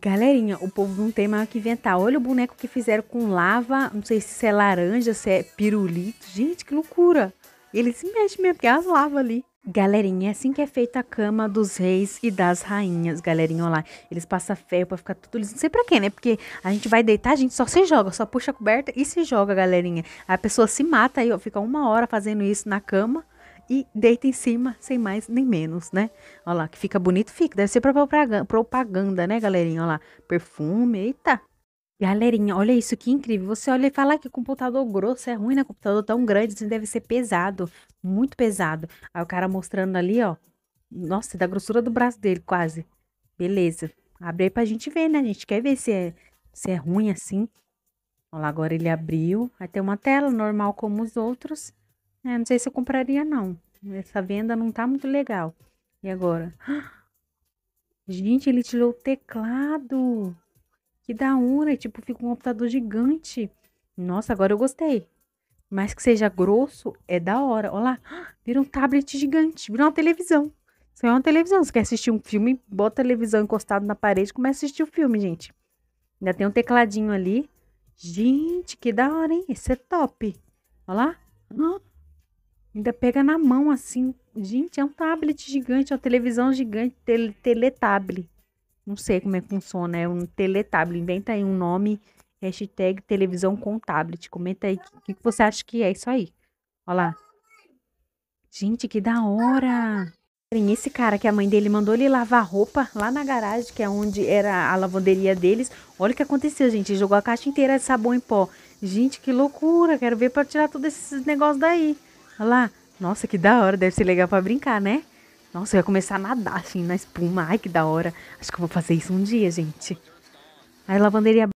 Galerinha, o povo não tem mais o que inventar. Olha o boneco que fizeram com lava, não sei se é laranja, se é pirulito. Gente, que loucura! Ele se mexe mesmo, porque é as lavas ali. Galerinha, é assim que é feita a cama dos reis e das rainhas, galerinha, olha lá. Eles passam ferro pra ficar tudo liso, não sei pra quê, né? Porque a gente vai deitar, a gente só se joga, só puxa a coberta e se joga, galerinha. A pessoa se mata aí, ó, fica uma hora fazendo isso na cama e deita em cima, sem mais nem menos, né? Olha lá, que fica bonito, fica. Deve ser propaganda, propaganda né, galerinha? Olha lá, perfume, eita. Galerinha, olha isso que incrível. Você olha e fala que que computador grosso é ruim, né? Computador tão grande, assim, deve ser pesado, muito pesado. Aí o cara mostrando ali, ó. Nossa, é da grossura do braço dele, quase. Beleza. Abre aí pra gente ver, né? A gente quer ver se é, se é ruim assim. Olha lá, agora ele abriu. Vai ter uma tela normal como os outros. É, não sei se eu compraria, não. Essa venda não tá muito legal. E agora? Gente, ele tirou o teclado. Que da hora. Tipo, fica um computador gigante. Nossa, agora eu gostei. Mas que seja grosso, é da hora. Olha lá, vira um tablet gigante, vira uma televisão. Isso é uma televisão. Você quer assistir um filme, bota a televisão encostado na parede e começa a assistir o filme, gente. Ainda tem um tecladinho ali. Gente, que da hora, hein? Esse é top. Olha lá. Ah, Ainda pega na mão assim. Gente, é um tablet gigante, é uma televisão gigante, teletable. Não sei como é que funciona, é um teletable. Inventa aí um nome, hashtag televisão com tablet. Comenta aí o que, que, você acha que é isso aí. Olha lá. Gente, que da hora! Esse cara que a mãe dele mandou ele lavar roupa lá na garagem, que é onde era a lavanderia deles. Olha o que aconteceu, gente. Ele jogou a caixa inteira de sabão em pó. Gente, que loucura! Quero ver para tirar todos esses negócios daí. Olha lá. Nossa, que da hora. Deve ser legal para brincar, né? Nossa, eu ia começar a nadar assim na espuma. Ai, que da hora. Acho que eu vou fazer isso um dia, gente. Aí, lavanderia.